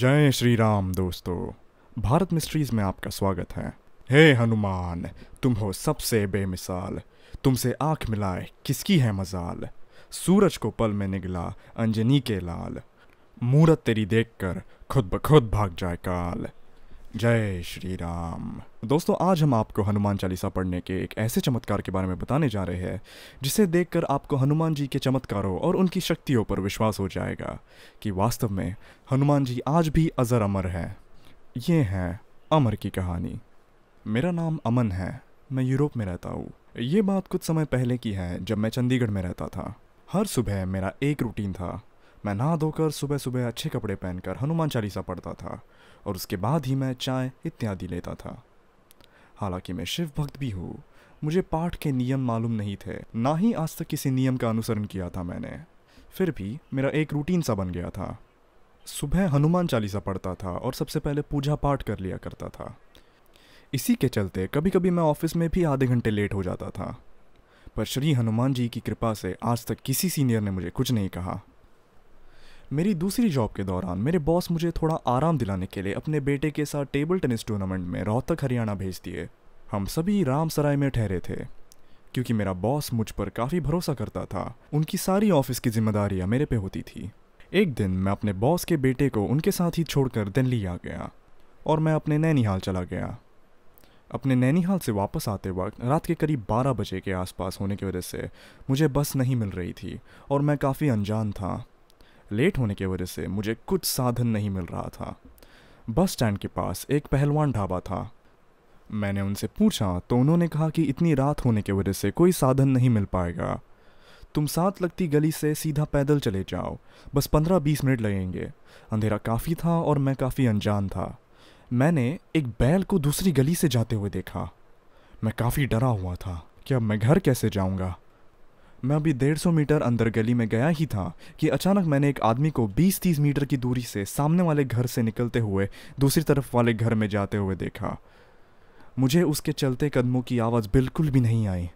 जय श्री राम दोस्तों भारत मिस्ट्रीज में आपका स्वागत है हे हनुमान तुम हो सबसे बेमिसाल तुमसे आंख मिलाए किसकी है मजाल सूरज को पल में निगला अंजनी के लाल मूरत तेरी देखकर खुद ब खुद भाग जाए काल जय श्री राम दोस्तों आज हम आपको हनुमान चालीसा पढ़ने के एक ऐसे चमत्कार के बारे में बताने जा रहे हैं जिसे देखकर आपको हनुमान जी के चमत्कारों और उनकी शक्तियों पर विश्वास हो जाएगा कि वास्तव में हनुमान जी आज भी अजर अमर हैं ये हैं अमर की कहानी मेरा नाम अमन है मैं यूरोप में रहता हूँ ये बात कुछ समय पहले की है जब मैं चंडीगढ़ में रहता था हर सुबह मेरा एक रूटीन था मैं नहा धोकर सुबह सुबह अच्छे कपड़े पहनकर हनुमान चालीसा पढ़ता था और उसके बाद ही मैं चाय इत्यादि लेता था हालांकि मैं शिव भक्त भी हूँ मुझे पाठ के नियम मालूम नहीं थे ना ही आज तक किसी नियम का अनुसरण किया था मैंने फिर भी मेरा एक रूटीन सा बन गया था सुबह हनुमान चालीसा पढ़ता था और सबसे पहले पूजा पाठ कर लिया करता था इसी के चलते कभी कभी मैं ऑफिस में भी आधे घंटे लेट हो जाता था पर श्री हनुमान जी की कृपा से आज तक किसी सीनियर ने मुझे कुछ नहीं कहा मेरी दूसरी जॉब के दौरान मेरे बॉस मुझे थोड़ा आराम दिलाने के लिए अपने बेटे के साथ टेबल टेनिस टूर्नामेंट में रोहतक हरियाणा भेज दिए हम सभी रामसराय में ठहरे थे क्योंकि मेरा बॉस मुझ पर काफ़ी भरोसा करता था उनकी सारी ऑफिस की जिम्मेदारियाँ मेरे पे होती थी एक दिन मैं अपने बॉस के बेटे को उनके साथ ही छोड़कर दिल्ली आ गया और मैं अपने नैनीहाल चला गया अपने नैनीहाल से वापस आते वक्त रात के करीब 12 बजे के आसपास होने की वजह से मुझे बस नहीं मिल रही थी और मैं काफ़ी अनजान था लेट होने की वजह से मुझे कुछ साधन नहीं मिल रहा था बस स्टैंड के पास एक पहलवान ढाबा था मैंने उनसे पूछा तो उन्होंने कहा कि इतनी रात होने की वजह से कोई साधन नहीं मिल पाएगा तुम साथ लगती गली से सीधा पैदल चले जाओ बस पंद्रह बीस मिनट लगेंगे अंधेरा काफ़ी था और मैं काफ़ी अनजान था मैंने एक बैल को दूसरी गली से जाते हुए देखा मैं काफ़ी डरा हुआ था कि अब मैं घर कैसे जाऊंगा मैं अभी डेढ़ सौ मीटर अंदर गली में गया ही था कि अचानक मैंने एक आदमी को बीस तीस मीटर की दूरी से सामने वाले घर से निकलते हुए दूसरी तरफ वाले घर में जाते हुए देखा मुझे उसके चलते कदमों की आवाज़ बिल्कुल भी नहीं आई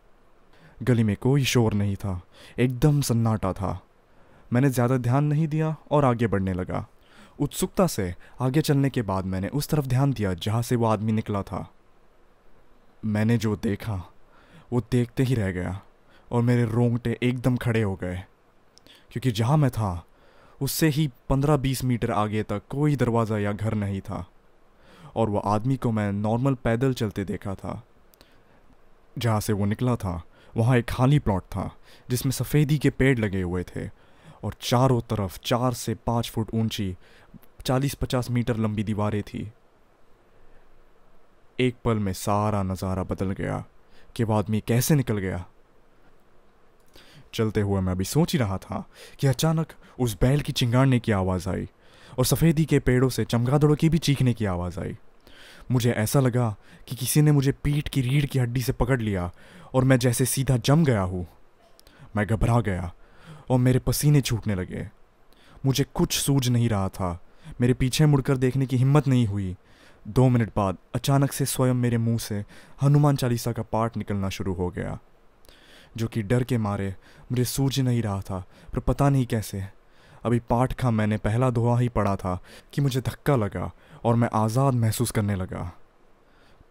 गली में कोई शोर नहीं था एकदम सन्नाटा था मैंने ज़्यादा ध्यान नहीं दिया और आगे बढ़ने लगा उत्सुकता से आगे चलने के बाद मैंने उस तरफ ध्यान दिया जहाँ से वो आदमी निकला था मैंने जो देखा वो देखते ही रह गया और मेरे रोंगटे एकदम खड़े हो गए क्योंकि जहाँ मैं था उससे ही पंद्रह बीस मीटर आगे तक कोई दरवाज़ा या घर नहीं था और वह आदमी को मैं नॉर्मल पैदल चलते देखा था जहाँ से वो निकला था वहाँ एक खाली प्लॉट था जिसमें सफ़ेदी के पेड़ लगे हुए थे और चारों तरफ चार से पाँच फुट ऊंची चालीस पचास मीटर लंबी दीवारें थी एक पल में सारा नज़ारा बदल गया कि वह आदमी कैसे निकल गया चलते हुए मैं अभी सोच ही रहा था कि अचानक उस बैल की चिंगारने की आवाज़ आई और सफ़ेदी के पेड़ों से चमगादड़ों की भी चीखने की आवाज़ आई मुझे ऐसा लगा कि किसी ने मुझे पीठ की रीढ़ की हड्डी से पकड़ लिया और मैं जैसे सीधा जम गया हूँ मैं घबरा गया और मेरे पसीने छूटने लगे मुझे कुछ सूझ नहीं रहा था मेरे पीछे मुड़कर देखने की हिम्मत नहीं हुई दो मिनट बाद अचानक से स्वयं मेरे मुंह से हनुमान चालीसा का पाठ निकलना शुरू हो गया जो कि डर के मारे मुझे सूझ नहीं रहा था पर पता नहीं कैसे अभी पाठ का मैंने पहला दोहा ही पढ़ा था कि मुझे धक्का लगा और मैं आज़ाद महसूस करने लगा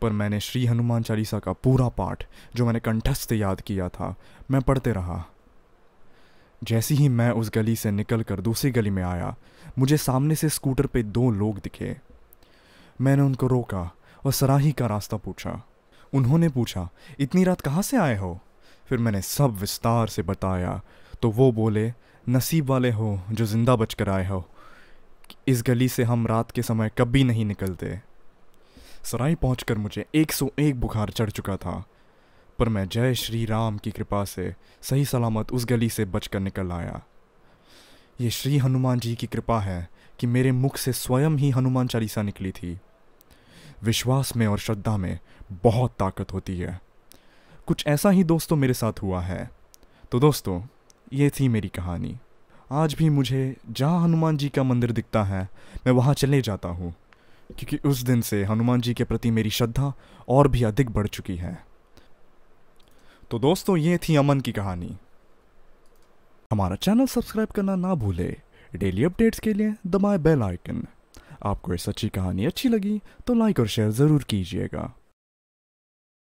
पर मैंने श्री हनुमान चालीसा का पूरा पाठ जो मैंने कंठस्थ याद किया था मैं पढ़ते रहा जैसे ही मैं उस गली से निकल कर दूसरी गली में आया मुझे सामने से स्कूटर पे दो लोग दिखे मैंने उनको रोका और सराही का रास्ता पूछा उन्होंने पूछा इतनी रात कहाँ से आए हो फिर मैंने सब विस्तार से बताया तो वो बोले नसीब वाले हो जो ज़िंदा बच कर आए हो इस गली से हम रात के समय कभी नहीं निकलते सराय पहुँच मुझे 101 बुखार चढ़ चुका था पर मैं जय श्री राम की कृपा से सही सलामत उस गली से बचकर निकल आया ये श्री हनुमान जी की कृपा है कि मेरे मुख से स्वयं ही हनुमान चालीसा निकली थी विश्वास में और श्रद्धा में बहुत ताकत होती है कुछ ऐसा ही दोस्तों मेरे साथ हुआ है तो दोस्तों ये थी मेरी कहानी आज भी मुझे जहाँ हनुमान जी का मंदिर दिखता है मैं वहाँ चले जाता हूँ क्योंकि उस दिन से हनुमान जी के प्रति मेरी श्रद्धा और भी अधिक बढ़ चुकी है तो दोस्तों ये थी अमन की कहानी हमारा चैनल सब्सक्राइब करना ना भूले डेली अपडेट्स के लिए दबाए बेल आइकन आपको ये सच्ची कहानी अच्छी लगी तो लाइक और शेयर ज़रूर कीजिएगा